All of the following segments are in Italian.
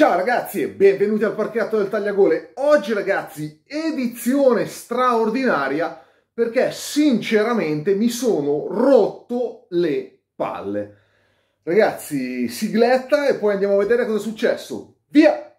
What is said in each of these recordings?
Ciao ragazzi e benvenuti al parchetto del Tagliagole. Oggi ragazzi, edizione straordinaria perché sinceramente mi sono rotto le palle. Ragazzi, sigletta e poi andiamo a vedere cosa è successo. Via!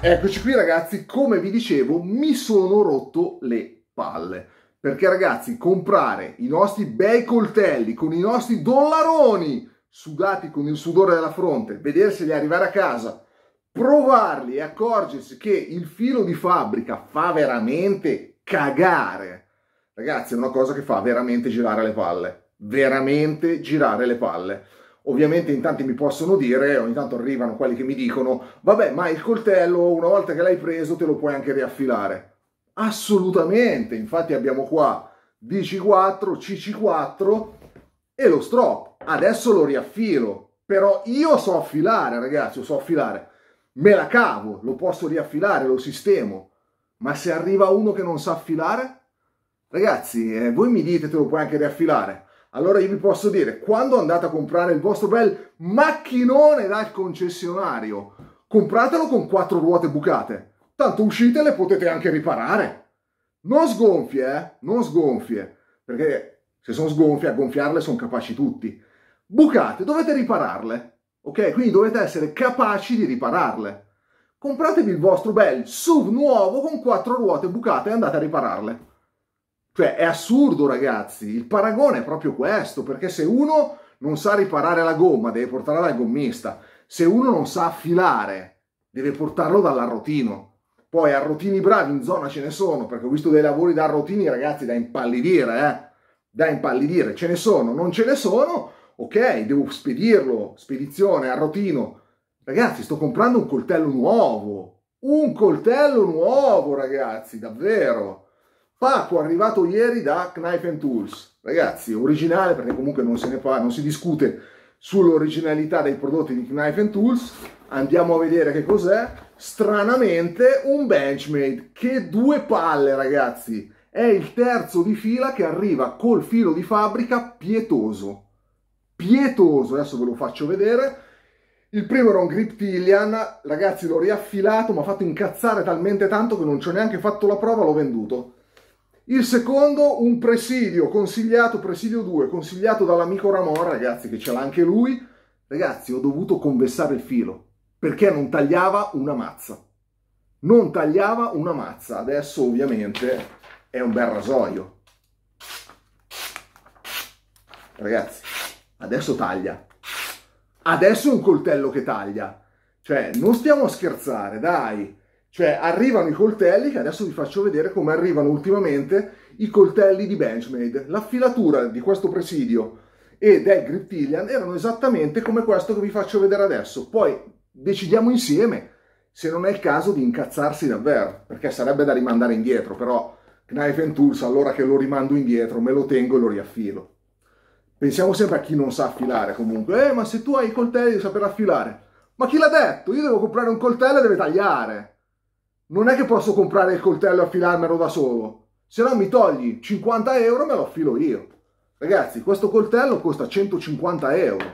Eccoci qui ragazzi, come vi dicevo, mi sono rotto le palle. Perché ragazzi, comprare i nostri bei coltelli con i nostri dollaroni sudati con il sudore della fronte, vederseli arrivare a casa, provarli e accorgersi che il filo di fabbrica fa veramente cagare. Ragazzi, è una cosa che fa veramente girare le palle, veramente girare le palle. Ovviamente in tanti mi possono dire, ogni tanto arrivano quelli che mi dicono, vabbè, ma il coltello una volta che l'hai preso te lo puoi anche riaffilare. Assolutamente, infatti abbiamo qua DC4, CC4 e lo stroppo. Adesso lo riaffilo, però io so affilare, ragazzi, so affilare. Me la cavo, lo posso riaffilare, lo sistemo. Ma se arriva uno che non sa affilare, ragazzi, eh, voi mi dite te lo puoi anche riaffilare. Allora io vi posso dire, quando andate a comprare il vostro bel macchinone dal concessionario, compratelo con quattro ruote bucate. Tanto uscite e le potete anche riparare. Non sgonfie, eh? Non sgonfie. Perché se sono sgonfie, a gonfiarle sono capaci tutti. Bucate, dovete ripararle, ok? Quindi dovete essere capaci di ripararle. Compratevi il vostro bel SUV nuovo con quattro ruote bucate e andate a ripararle. Cioè, è assurdo, ragazzi. Il paragone è proprio questo, perché se uno non sa riparare la gomma, deve portarla dal gommista. Se uno non sa affilare, deve portarlo dall'arrotino. Poi arrotini bravi in zona ce ne sono, perché ho visto dei lavori da arrotini, ragazzi, da impallidire, eh da impallidire, ce ne sono, non ce ne sono, ok, devo spedirlo, spedizione a rotino. Ragazzi, sto comprando un coltello nuovo, un coltello nuovo, ragazzi, davvero. Paco arrivato ieri da Knife and Tools, ragazzi, originale perché comunque non se ne fa, non si discute sull'originalità dei prodotti di Knife and Tools. Andiamo a vedere che cos'è. Stranamente un benchmade, che due palle, ragazzi è il terzo di fila che arriva col filo di fabbrica pietoso. Pietoso, adesso ve lo faccio vedere. Il primo era un Griptilian, ragazzi l'ho riaffilato, mi ha fatto incazzare talmente tanto che non ci ho neanche fatto la prova, l'ho venduto. Il secondo, un presidio consigliato, presidio 2, consigliato dall'amico Ramon, ragazzi, che ce l'ha anche lui. Ragazzi, ho dovuto convessare il filo, perché non tagliava una mazza. Non tagliava una mazza. Adesso, ovviamente, è un bel rasoio. Ragazzi, adesso taglia. Adesso è un coltello che taglia. Cioè, non stiamo a scherzare, dai. Cioè, arrivano i coltelli, che adesso vi faccio vedere come arrivano ultimamente i coltelli di Benchmade. L'affilatura di questo presidio e del Griptilian erano esattamente come questo che vi faccio vedere adesso. Poi decidiamo insieme se non è il caso di incazzarsi davvero, perché sarebbe da rimandare indietro, però Knife and Tools, allora che lo rimando indietro, me lo tengo e lo riaffilo. Pensiamo sempre a chi non sa affilare comunque. Eh, ma se tu hai i coltelli devi saper affilare. Ma chi l'ha detto? Io devo comprare un coltello e deve tagliare. Non è che posso comprare il coltello e affilarmelo da solo. Se no mi togli 50 euro e me lo affilo io. Ragazzi, questo coltello costa 150 euro.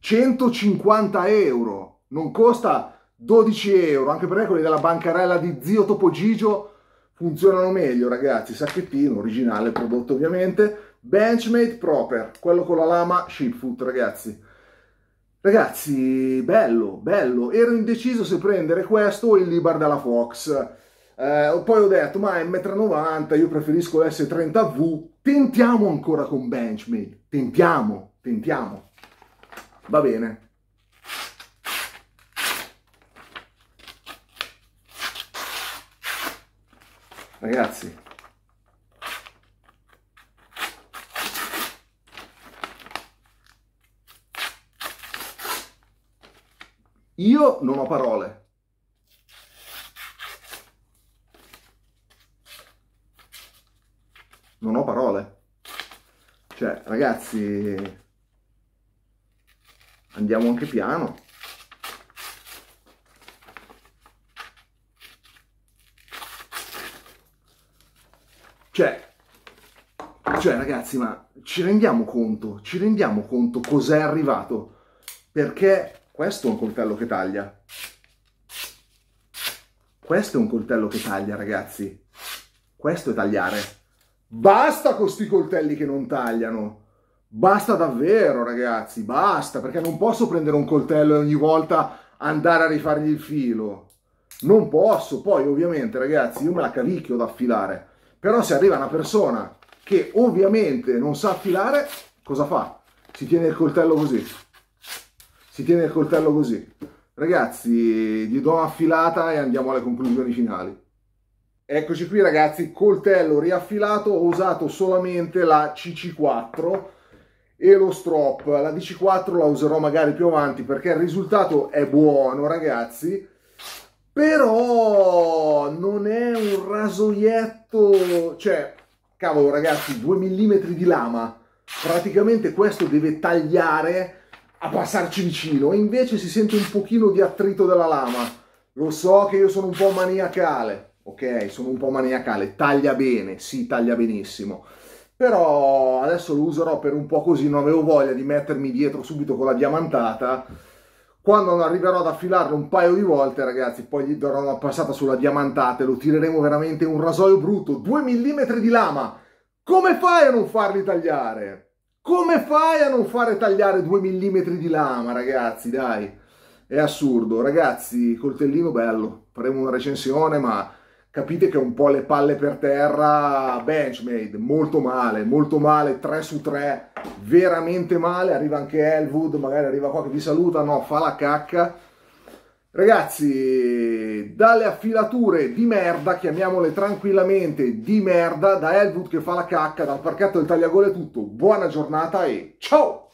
150 euro! Non costa 12 euro, anche perché quelli della bancarella di zio Topo Gigio funzionano meglio ragazzi, sacchettino, originale prodotto ovviamente, Benchmade Proper, quello con la lama Shipfoot ragazzi. Ragazzi, bello, bello, ero indeciso se prendere questo o il Libar della Fox, eh, poi ho detto ma è 1,90 m, io preferisco l'S30V, tentiamo ancora con Benchmade, tentiamo, tentiamo, va bene. Ragazzi, io non ho parole. Non ho parole. Cioè, ragazzi, andiamo anche piano. Cioè, cioè ragazzi, ma ci rendiamo conto, ci rendiamo conto cos'è arrivato? Perché questo è un coltello che taglia. Questo è un coltello che taglia, ragazzi. Questo è tagliare. Basta con questi coltelli che non tagliano. Basta davvero, ragazzi, basta, perché non posso prendere un coltello e ogni volta andare a rifargli il filo. Non posso, poi ovviamente, ragazzi, io me la cavicchio da affilare però se arriva una persona che ovviamente non sa affilare, cosa fa? Si tiene il coltello così. Si tiene il coltello così. Ragazzi, gli do una filata e andiamo alle conclusioni finali. Eccoci qui ragazzi, coltello riaffilato, ho usato solamente la CC4 e lo strop. La DC4 la userò magari più avanti perché il risultato è buono ragazzi, però non è un rasoietto, cioè, cavolo ragazzi, 2 mm di lama, praticamente questo deve tagliare a passarci vicino, e invece si sente un pochino di attrito della lama. Lo so che io sono un po' maniacale, ok? Sono un po' maniacale, taglia bene, sì, taglia benissimo. Però adesso lo userò per un po' così, non avevo voglia di mettermi dietro subito con la diamantata quando non arriverò ad affilarlo un paio di volte, ragazzi, poi gli darò una passata sulla diamantata e lo tireremo veramente un rasoio brutto, 2 mm di lama. Come fai a non farli tagliare? Come fai a non fare tagliare 2 mm di lama, ragazzi, dai? È assurdo. Ragazzi, coltellino bello, faremo una recensione, ma capite che un po' le palle per terra, Benchmade, molto male, molto male, 3 su 3, veramente male, arriva anche Elwood, magari arriva qua che vi saluta, no, fa la cacca. Ragazzi, dalle affilature di merda, chiamiamole tranquillamente di merda, da Elwood che fa la cacca, dal parchetto del tagliagole è tutto, buona giornata e ciao!